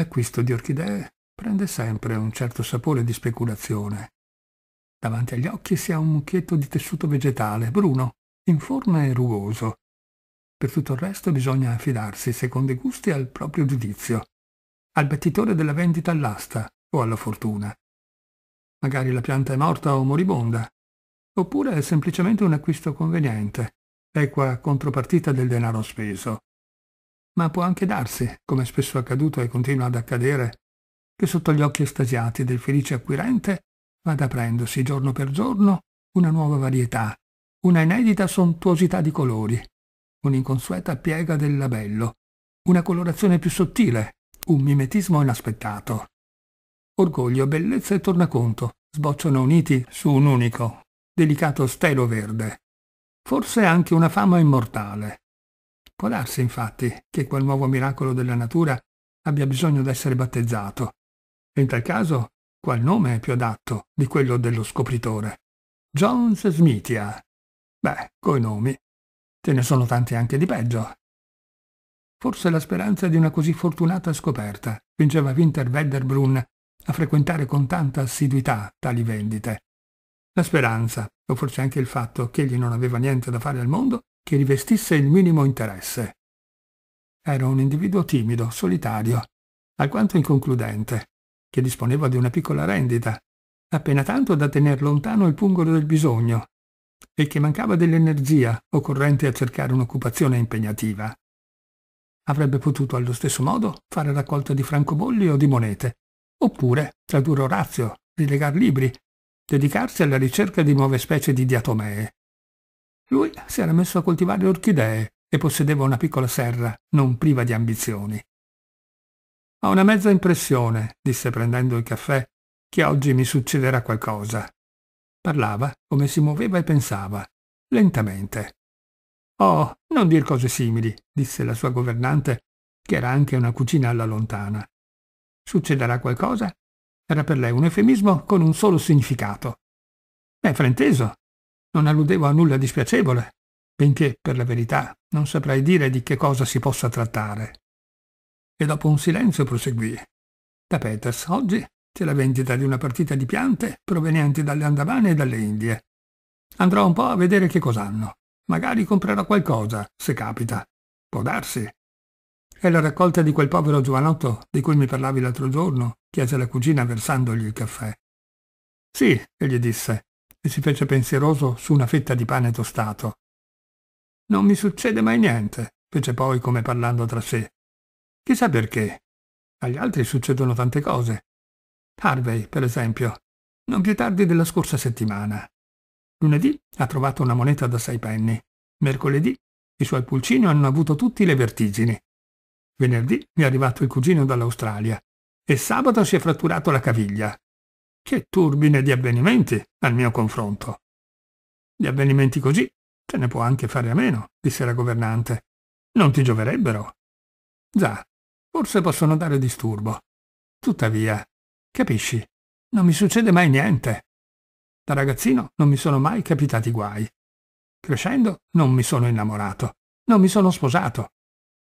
L'acquisto di orchidee prende sempre un certo sapore di speculazione. Davanti agli occhi si ha un mucchietto di tessuto vegetale, bruno, informe e rugoso. Per tutto il resto bisogna affidarsi, secondo i gusti, al proprio giudizio, al battitore della vendita all'asta o alla fortuna. Magari la pianta è morta o moribonda, oppure è semplicemente un acquisto conveniente, equa contropartita del denaro speso ma può anche darsi, come spesso è accaduto e continua ad accadere, che sotto gli occhi estasiati del felice acquirente vada aprendosi giorno per giorno una nuova varietà, una inedita sontuosità di colori, un'inconsueta piega del labello, una colorazione più sottile, un mimetismo inaspettato. Orgoglio, bellezza e tornaconto sbocciano uniti su un unico, delicato stelo verde. Forse anche una fama immortale. Può darsi infatti che quel nuovo miracolo della natura abbia bisogno d'essere battezzato. In tal caso, qual nome è più adatto di quello dello scopritore? Jones Smithia. Beh, coi nomi. Ce ne sono tanti anche di peggio. Forse la speranza di una così fortunata scoperta spingeva Winter Wedderbrunn a frequentare con tanta assiduità tali vendite. La speranza, o forse anche il fatto che egli non aveva niente da fare al mondo, che rivestisse il minimo interesse. Era un individuo timido, solitario, alquanto inconcludente, che disponeva di una piccola rendita, appena tanto da tener lontano il pungolo del bisogno, e che mancava dell'energia occorrente a cercare un'occupazione impegnativa. Avrebbe potuto allo stesso modo fare raccolta di francobolli o di monete, oppure tradurre Orazio, rilegar libri, dedicarsi alla ricerca di nuove specie di diatomee. Lui si era messo a coltivare orchidee e possedeva una piccola serra non priva di ambizioni. Ho una mezza impressione, disse prendendo il caffè, che oggi mi succederà qualcosa. Parlava come si muoveva e pensava, lentamente. Oh, non dir cose simili, disse la sua governante, che era anche una cucina alla lontana. Succederà qualcosa? Era per lei un eufemismo con un solo significato. È frainteso, non alludevo a nulla di spiacevole, benché, per la verità, non saprei dire di che cosa si possa trattare. E dopo un silenzio proseguì. Da Peters, oggi c'è la vendita di una partita di piante provenienti dalle Andamane e dalle Indie. Andrò un po' a vedere che cos'hanno. Magari comprerò qualcosa, se capita. Può darsi. È la raccolta di quel povero giovanotto di cui mi parlavi l'altro giorno, chiese la cugina versandogli il caffè. Sì, egli disse, e si fece pensieroso su una fetta di pane tostato. Non mi succede mai niente, fece poi come parlando tra sé. Chissà perché. Agli altri succedono tante cose. Harvey, per esempio, non più tardi della scorsa settimana. Lunedì ha trovato una moneta da sei penny. Mercoledì i suoi pulcini hanno avuto tutti le vertigini. Venerdì è arrivato il cugino dall'Australia e sabato si è fratturato la caviglia. Che turbine di avvenimenti al mio confronto. Gli avvenimenti così te ne può anche fare a meno, disse la governante. Non ti gioverebbero. Già, forse possono dare disturbo. Tuttavia, capisci, non mi succede mai niente. Da ragazzino non mi sono mai capitati guai. Crescendo non mi sono innamorato, non mi sono sposato.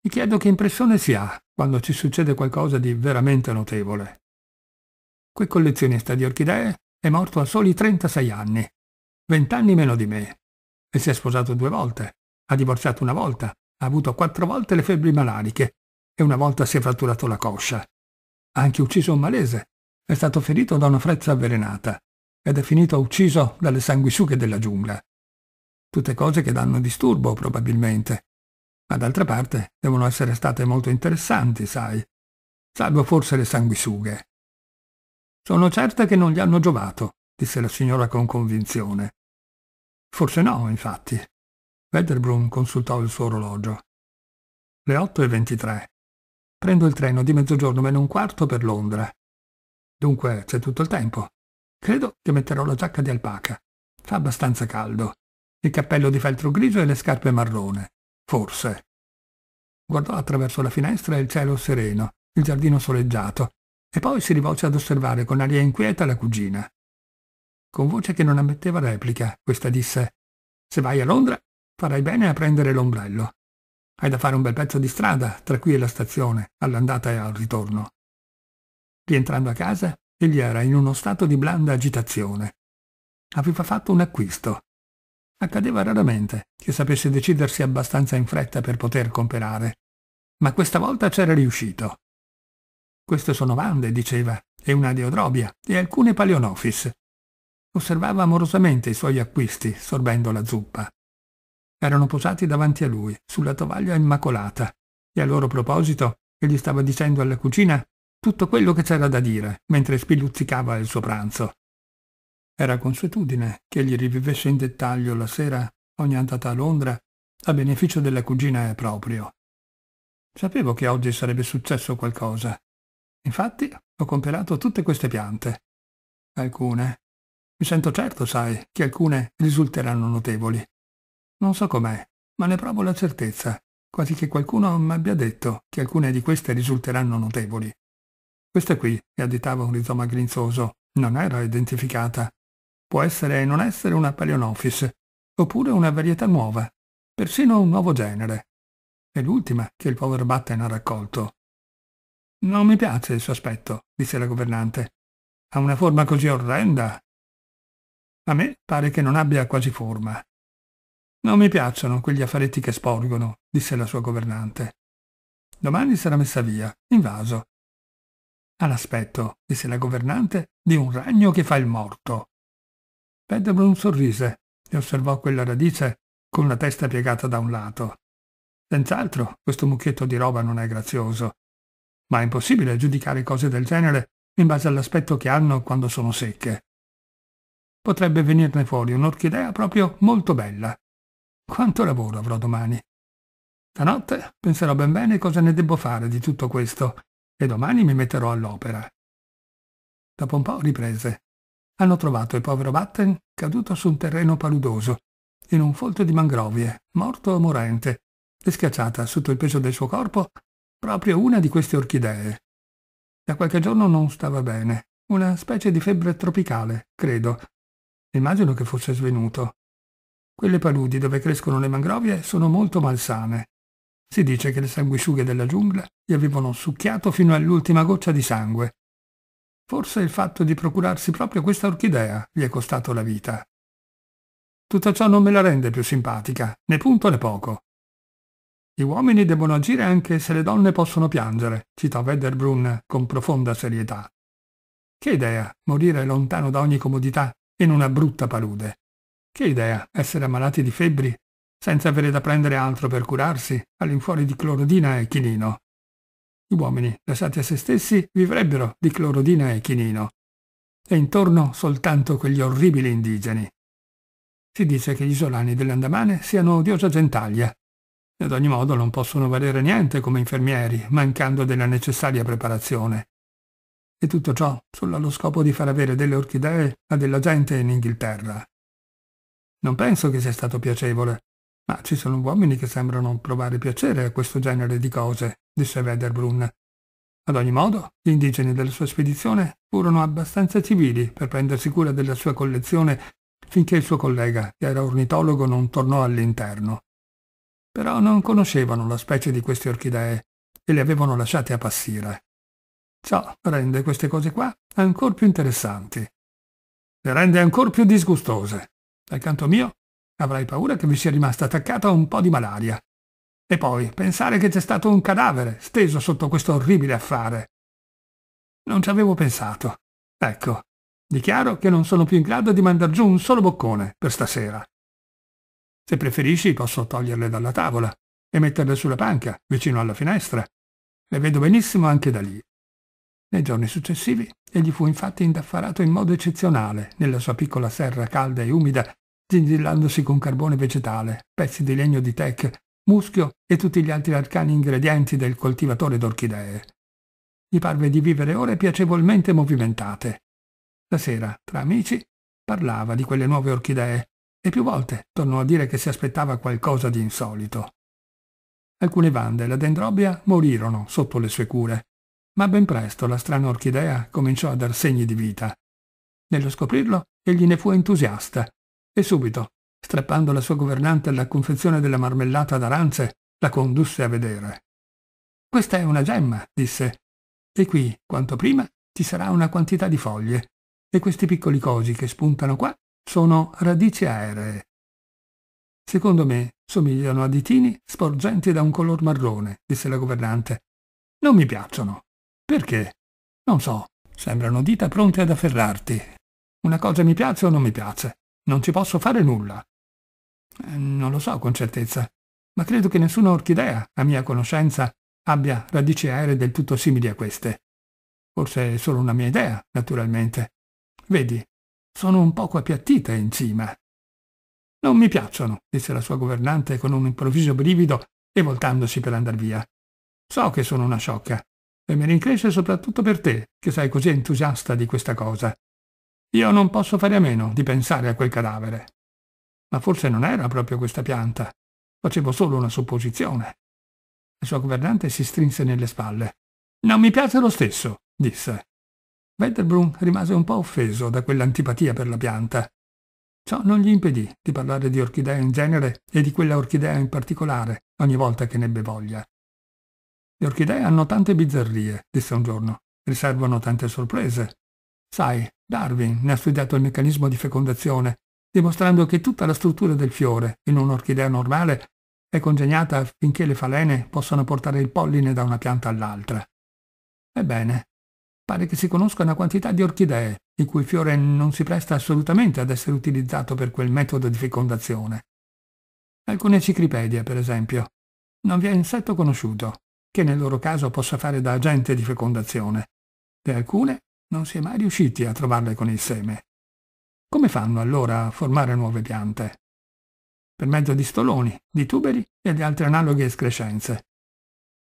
Mi chiedo che impressione si ha quando ci succede qualcosa di veramente notevole. Quel collezionista di orchidee è morto a soli 36 anni, 20 anni meno di me. E si è sposato due volte, ha divorziato una volta, ha avuto quattro volte le febbri malariche e una volta si è fratturato la coscia. Ha anche ucciso un malese, è stato ferito da una frezza avvelenata ed è finito ucciso dalle sanguisughe della giungla. Tutte cose che danno disturbo, probabilmente. Ma d'altra parte devono essere state molto interessanti, sai. Salvo forse le sanguisughe. Sono certa che non gli hanno giovato, disse la signora con convinzione. Forse no, infatti. Wedderbrun consultò il suo orologio. Le otto e ventitré. Prendo il treno di mezzogiorno meno un quarto per Londra. Dunque c'è tutto il tempo. Credo che metterò la giacca di alpaca. Fa abbastanza caldo. Il cappello di feltro grigio e le scarpe marrone. Forse. Guardò attraverso la finestra il cielo sereno, il giardino soleggiato, e poi si rivolse ad osservare con aria inquieta la cugina. Con voce che non ammetteva replica, questa disse «Se vai a Londra, farai bene a prendere l'ombrello. Hai da fare un bel pezzo di strada tra qui e la stazione, all'andata e al ritorno». Rientrando a casa, egli era in uno stato di blanda agitazione. Aveva fatto un acquisto. Accadeva raramente che sapesse decidersi abbastanza in fretta per poter comperare, ma questa volta c'era riuscito. Queste sono vande, diceva, e una deodrobia, e alcune paleonophis. Osservava amorosamente i suoi acquisti, sorbendo la zuppa. Erano posati davanti a lui, sulla tovaglia immacolata, e a loro proposito egli stava dicendo alla cucina tutto quello che c'era da dire, mentre spiluzzicava il suo pranzo. Era consuetudine che egli rivivesse in dettaglio la sera ogni andata a Londra a beneficio della cugina proprio. Sapevo che oggi sarebbe successo qualcosa, Infatti ho compilato tutte queste piante. Alcune. Mi sento certo, sai, che alcune risulteranno notevoli. Non so com'è, ma ne provo la certezza, quasi che qualcuno mi abbia detto che alcune di queste risulteranno notevoli. Questa qui, e additava un rizoma grinzoso, non era identificata. Può essere e non essere una Paleonophis, oppure una varietà nuova, persino un nuovo genere. È l'ultima che il povero Batten ha raccolto. Non mi piace il suo aspetto, disse la governante. Ha una forma così orrenda. A me pare che non abbia quasi forma. Non mi piacciono quegli affaretti che sporgono, disse la sua governante. Domani sarà messa via, in vaso. Ha l'aspetto, disse la governante, di un ragno che fa il morto. Peterbrun sorrise e osservò quella radice con la testa piegata da un lato. Senz'altro questo mucchietto di roba non è grazioso, ma è impossibile giudicare cose del genere in base all'aspetto che hanno quando sono secche. Potrebbe venirne fuori un'orchidea proprio molto bella. Quanto lavoro avrò domani? Stanotte penserò ben bene cosa ne debbo fare di tutto questo e domani mi metterò all'opera. Dopo un po' riprese. Hanno trovato il povero Batten caduto su un terreno paludoso, in un folto di mangrovie, morto o morente, e schiacciata sotto il peso del suo corpo proprio una di queste orchidee. Da qualche giorno non stava bene, una specie di febbre tropicale, credo. Immagino che fosse svenuto. Quelle paludi dove crescono le mangrovie sono molto malsane. Si dice che le sanguisughe della giungla gli avevano succhiato fino all'ultima goccia di sangue. Forse il fatto di procurarsi proprio questa orchidea gli è costato la vita. Tutto ciò non me la rende più simpatica, né punto né poco. Gli uomini devono agire anche se le donne possono piangere, cita Wedderbrun con profonda serietà. Che idea, morire lontano da ogni comodità, in una brutta palude. Che idea, essere ammalati di febbri, senza avere da prendere altro per curarsi, all'infuori di clorodina e chinino. Gli uomini, lasciati a se stessi, vivrebbero di clorodina e chinino. E intorno soltanto quegli orribili indigeni. Si dice che gli isolani dell'Andamane siano odiosa gentaglia, ad ogni modo non possono valere niente come infermieri, mancando della necessaria preparazione. E tutto ciò solo allo scopo di far avere delle orchidee a della gente in Inghilterra. Non penso che sia stato piacevole, ma ci sono uomini che sembrano provare piacere a questo genere di cose, disse Wederbrun. Ad ogni modo, gli indigeni della sua spedizione furono abbastanza civili per prendersi cura della sua collezione finché il suo collega, che era ornitologo, non tornò all'interno però non conoscevano la specie di queste orchidee e le avevano lasciate appassire. Ciò rende queste cose qua ancor più interessanti. Le rende ancor più disgustose. Dal canto mio, avrai paura che vi sia rimasta attaccata un po' di malaria. E poi, pensare che c'è stato un cadavere steso sotto questo orribile affare. Non ci avevo pensato. Ecco, dichiaro che non sono più in grado di mandar giù un solo boccone per stasera. Se preferisci posso toglierle dalla tavola e metterle sulla panca, vicino alla finestra. Le vedo benissimo anche da lì. Nei giorni successivi egli fu infatti indaffarato in modo eccezionale nella sua piccola serra calda e umida, zinzillandosi con carbone vegetale, pezzi di legno di tec, muschio e tutti gli altri arcani ingredienti del coltivatore d'orchidee. Gli parve di vivere ore piacevolmente movimentate. La sera, tra amici, parlava di quelle nuove orchidee, e più volte tornò a dire che si aspettava qualcosa di insolito. Alcune vande la dendrobia morirono sotto le sue cure, ma ben presto la strana orchidea cominciò a dar segni di vita. Nello scoprirlo, egli ne fu entusiasta e subito, strappando la sua governante alla confezione della marmellata d'aranze, la condusse a vedere. Questa è una gemma, disse, e qui, quanto prima, ci sarà una quantità di foglie, e questi piccoli cosi che spuntano qua sono radici aeree. Secondo me somigliano a ditini sporgenti da un color marrone, disse la governante. Non mi piacciono. Perché? Non so, sembrano dita pronte ad afferrarti. Una cosa mi piace o non mi piace. Non ci posso fare nulla. Eh, non lo so con certezza, ma credo che nessuna orchidea, a mia conoscenza, abbia radici aeree del tutto simili a queste. Forse è solo una mia idea, naturalmente. Vedi, sono un poco appiattite in cima. Non mi piacciono, disse la sua governante con un improvviso brivido e voltandosi per andar via. So che sono una sciocca e me ne incresce soprattutto per te, che sei così entusiasta di questa cosa. Io non posso fare a meno di pensare a quel cadavere. Ma forse non era proprio questa pianta. Facevo solo una supposizione. La sua governante si strinse nelle spalle. Non mi piace lo stesso, disse. Wedderbrun rimase un po' offeso da quell'antipatia per la pianta. Ciò non gli impedì di parlare di orchidea in genere e di quella orchidea in particolare ogni volta che nebbe voglia. Le orchidee hanno tante bizzarrie, disse un giorno, riservano tante sorprese. Sai, Darwin ne ha studiato il meccanismo di fecondazione, dimostrando che tutta la struttura del fiore in un'orchidea normale è congegnata finché le falene possano portare il polline da una pianta all'altra. Ebbene, pare che si conosca una quantità di orchidee, il cui fiore non si presta assolutamente ad essere utilizzato per quel metodo di fecondazione. Alcune ciclipedie, per esempio. Non vi è insetto conosciuto, che nel loro caso possa fare da agente di fecondazione. Per alcune non si è mai riusciti a trovarle con il seme. Come fanno allora a formare nuove piante? Per mezzo di stoloni, di tuberi e di altre analoghe escrescenze.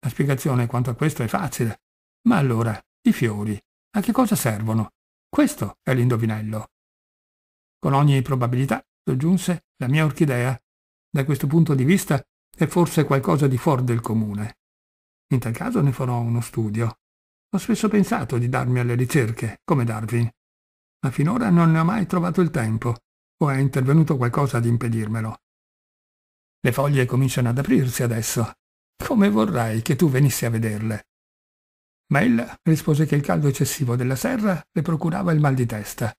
La spiegazione quanto a questo è facile, ma allora i fiori. A che cosa servono? Questo è l'indovinello. Con ogni probabilità, soggiunse, la mia orchidea, da questo punto di vista, è forse qualcosa di fuori del comune. In tal caso ne farò uno studio. Ho spesso pensato di darmi alle ricerche, come Darwin, ma finora non ne ho mai trovato il tempo, o è intervenuto qualcosa ad impedirmelo. Le foglie cominciano ad aprirsi adesso. Come vorrei che tu venissi a vederle ma ella rispose che il caldo eccessivo della serra le procurava il mal di testa.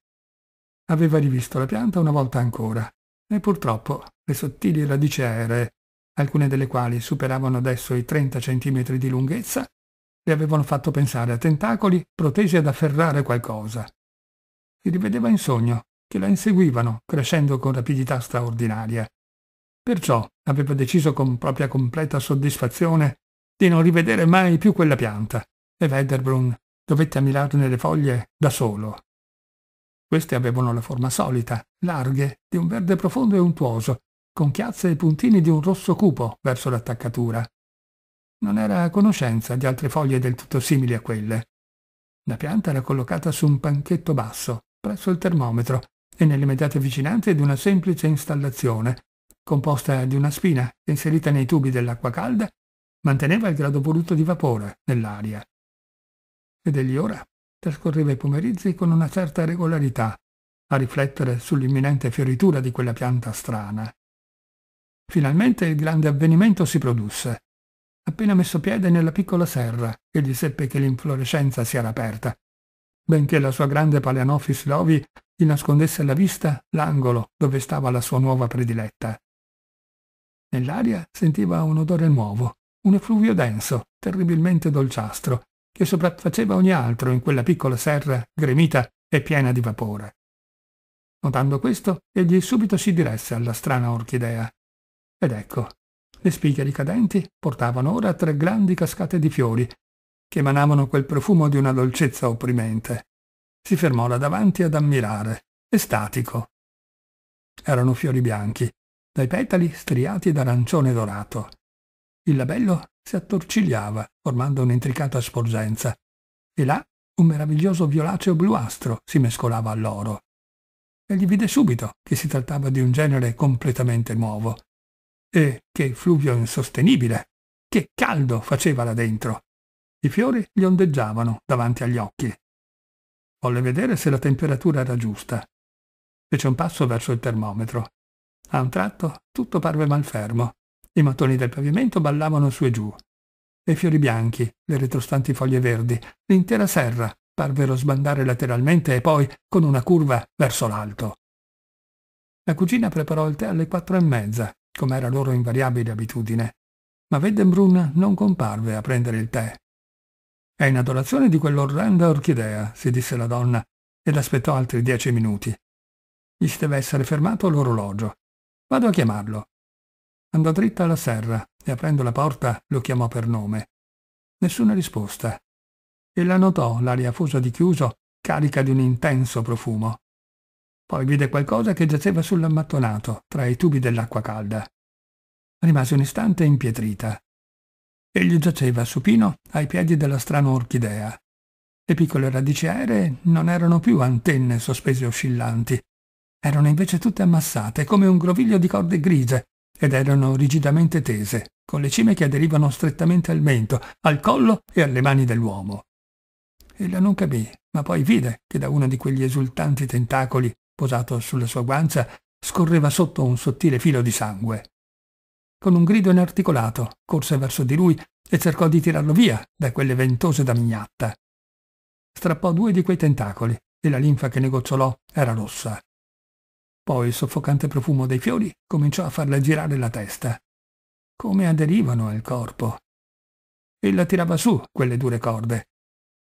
Aveva rivisto la pianta una volta ancora, e purtroppo le sottili radici aeree, alcune delle quali superavano adesso i 30 centimetri di lunghezza, le avevano fatto pensare a tentacoli protesi ad afferrare qualcosa. Si rivedeva in sogno che la inseguivano, crescendo con rapidità straordinaria. Perciò aveva deciso con propria completa soddisfazione di non rivedere mai più quella pianta e Wedderbrun dovette ammirarne le foglie da solo. Queste avevano la forma solita, larghe, di un verde profondo e untuoso, con chiazze e puntini di un rosso cupo verso l'attaccatura. Non era a conoscenza di altre foglie del tutto simili a quelle. La pianta era collocata su un panchetto basso, presso il termometro, e nell'immediata vicinanza di una semplice installazione, composta di una spina inserita nei tubi dell'acqua calda, manteneva il grado voluto di vapore nell'aria ed egli ora trascorreva i pomeriggi con una certa regolarità a riflettere sull'imminente fioritura di quella pianta strana. Finalmente il grande avvenimento si produsse. Appena messo piede nella piccola serra, egli seppe che l'inflorescenza si era aperta. Benché la sua grande Paleanophis lovi gli nascondesse alla vista l'angolo dove stava la sua nuova prediletta. Nell'aria sentiva un odore nuovo, un effluvio denso, terribilmente dolciastro, che sopraffaceva ogni altro in quella piccola serra gremita e piena di vapore. Notando questo, egli subito si diresse alla strana orchidea. Ed ecco, le spighe ricadenti portavano ora tre grandi cascate di fiori, che emanavano quel profumo di una dolcezza opprimente. Si fermò là davanti ad ammirare, estatico. Erano fiori bianchi, dai petali striati d'arancione dorato. Il labello si attorcigliava, formando un'intricata sporgenza. E là un meraviglioso violaceo bluastro si mescolava all'oro. Egli vide subito che si trattava di un genere completamente nuovo. E che fluvio insostenibile! Che caldo faceva là dentro! I fiori gli ondeggiavano davanti agli occhi. Volle vedere se la temperatura era giusta. Fece un passo verso il termometro. A un tratto tutto parve malfermo. I mattoni del pavimento ballavano su e giù. E fiori bianchi, le retrostanti foglie verdi, l'intera serra parvero sbandare lateralmente e poi, con una curva, verso l'alto. La cugina preparò il tè alle quattro e mezza, come era loro invariabile abitudine, ma Weddenbrun non comparve a prendere il tè. È in adorazione di quell'orrenda orchidea, si disse la donna, ed aspettò altri dieci minuti. Gli si deve essere fermato l'orologio. Vado a chiamarlo. Andò dritta alla serra e aprendo la porta lo chiamò per nome. Nessuna risposta. E la notò l'aria fusa di chiuso, carica di un intenso profumo. Poi vide qualcosa che giaceva sull'ammattonato, tra i tubi dell'acqua calda. Rimase un istante impietrita. Egli giaceva supino ai piedi della strana orchidea. Le piccole radici aeree non erano più antenne sospese oscillanti, erano invece tutte ammassate come un groviglio di corde grise, ed erano rigidamente tese, con le cime che aderivano strettamente al mento, al collo e alle mani dell'uomo. Ella non capì, ma poi vide che da uno di quegli esultanti tentacoli, posato sulla sua guancia, scorreva sotto un sottile filo di sangue. Con un grido inarticolato, corse verso di lui e cercò di tirarlo via da quelle ventose da mignatta. Strappò due di quei tentacoli e la linfa che ne gocciolò era rossa. Poi il soffocante profumo dei fiori cominciò a farle girare la testa. Come aderivano al corpo. Ella tirava su quelle dure corde.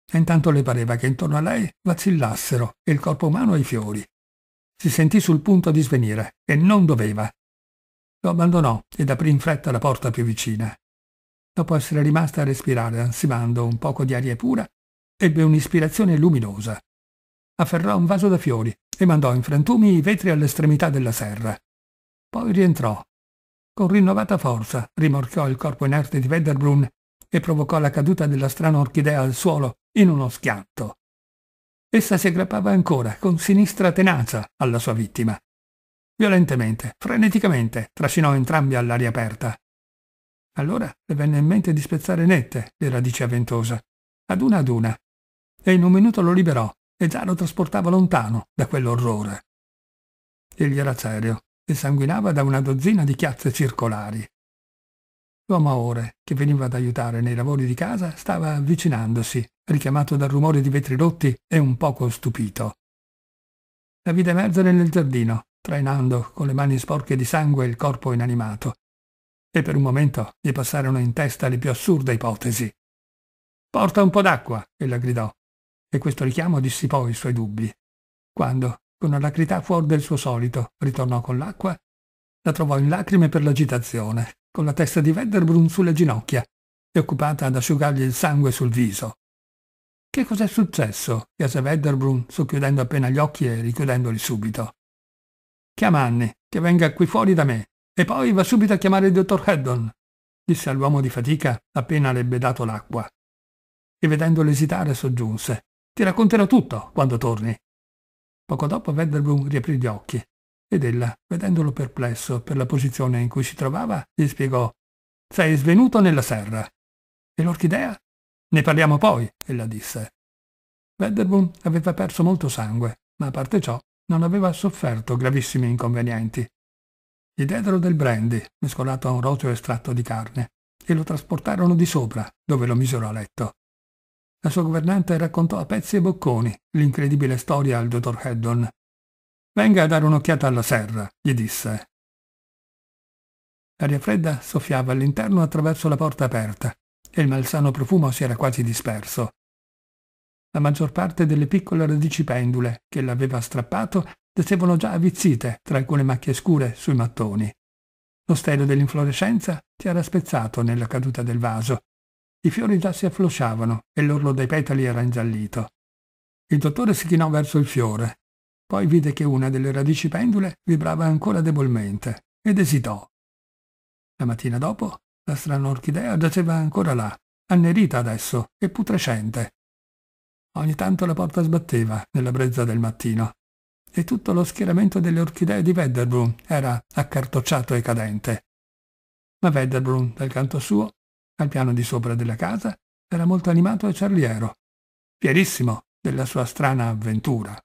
E intanto le pareva che intorno a lei vacillassero il corpo umano e i fiori. Si sentì sul punto di svenire e non doveva. Lo abbandonò ed aprì in fretta la porta più vicina. Dopo essere rimasta a respirare, ansimando un poco di aria pura, ebbe un'ispirazione luminosa. Afferrò un vaso da fiori e mandò in frantumi i vetri all'estremità della serra. Poi rientrò. Con rinnovata forza rimorchiò il corpo inerte di Wedderbrun e provocò la caduta della strana orchidea al suolo in uno schianto. Essa si aggrappava ancora, con sinistra tenacia, alla sua vittima. Violentemente, freneticamente, trascinò entrambi all'aria aperta. Allora le venne in mente di spezzare nette le radici avventose, ad una ad una, e in un minuto lo liberò, e già lo trasportava lontano da quell'orrore. Egli era serio e sanguinava da una dozzina di chiazze circolari. L'uomo a ore, che veniva ad aiutare nei lavori di casa, stava avvicinandosi, richiamato dal rumore di vetri rotti e un poco stupito. La vide emergere nel giardino, trainando con le mani sporche di sangue il corpo inanimato, e per un momento gli passarono in testa le più assurde ipotesi. Porta un po' d'acqua, ella gridò, e questo richiamo dissipò i suoi dubbi. Quando, con alacrità fuori del suo solito, ritornò con l'acqua, la trovò in lacrime per l'agitazione, con la testa di Wedderbrun sulle ginocchia e occupata ad asciugargli il sangue sul viso. Che cos'è successo? chiese Wedderbrun, socchiudendo appena gli occhi e richiudendoli subito. Chiama Anni, che venga qui fuori da me, e poi va subito a chiamare il dottor Heddon, disse all'uomo di fatica appena le ebbe dato l'acqua. E vedendolo esitare soggiunse. Ti racconterò tutto quando torni. Poco dopo Vanderboom riaprì gli occhi ed ella, vedendolo perplesso per la posizione in cui si trovava, gli spiegò «Sei svenuto nella serra». «E l'orchidea?» «Ne parliamo poi», ella disse. Vanderboom aveva perso molto sangue, ma a parte ciò non aveva sofferto gravissimi inconvenienti. Gli diedero del brandy, mescolato a un roteo estratto di carne, e lo trasportarono di sopra, dove lo misero a letto. La sua governante raccontò a pezzi e bocconi l'incredibile storia al dottor Haddon. Venga a dare un'occhiata alla serra, gli disse. L'aria fredda soffiava all'interno attraverso la porta aperta e il malsano profumo si era quasi disperso. La maggior parte delle piccole radici pendule che l'aveva strappato giacevano già avvizzite tra alcune macchie scure sui mattoni. Lo stelo dell'inflorescenza si era spezzato nella caduta del vaso i fiori già si afflosciavano e l'orlo dei petali era ingiallito. Il dottore si chinò verso il fiore, poi vide che una delle radici pendule vibrava ancora debolmente ed esitò. La mattina dopo, la strana orchidea giaceva ancora là, annerita adesso e putrescente. Ogni tanto la porta sbatteva nella brezza del mattino e tutto lo schieramento delle orchidee di Wedderbrun era accartocciato e cadente. Ma Wedderbrun, dal canto suo, al piano di sopra della casa era molto animato e ciarliero, fierissimo della sua strana avventura.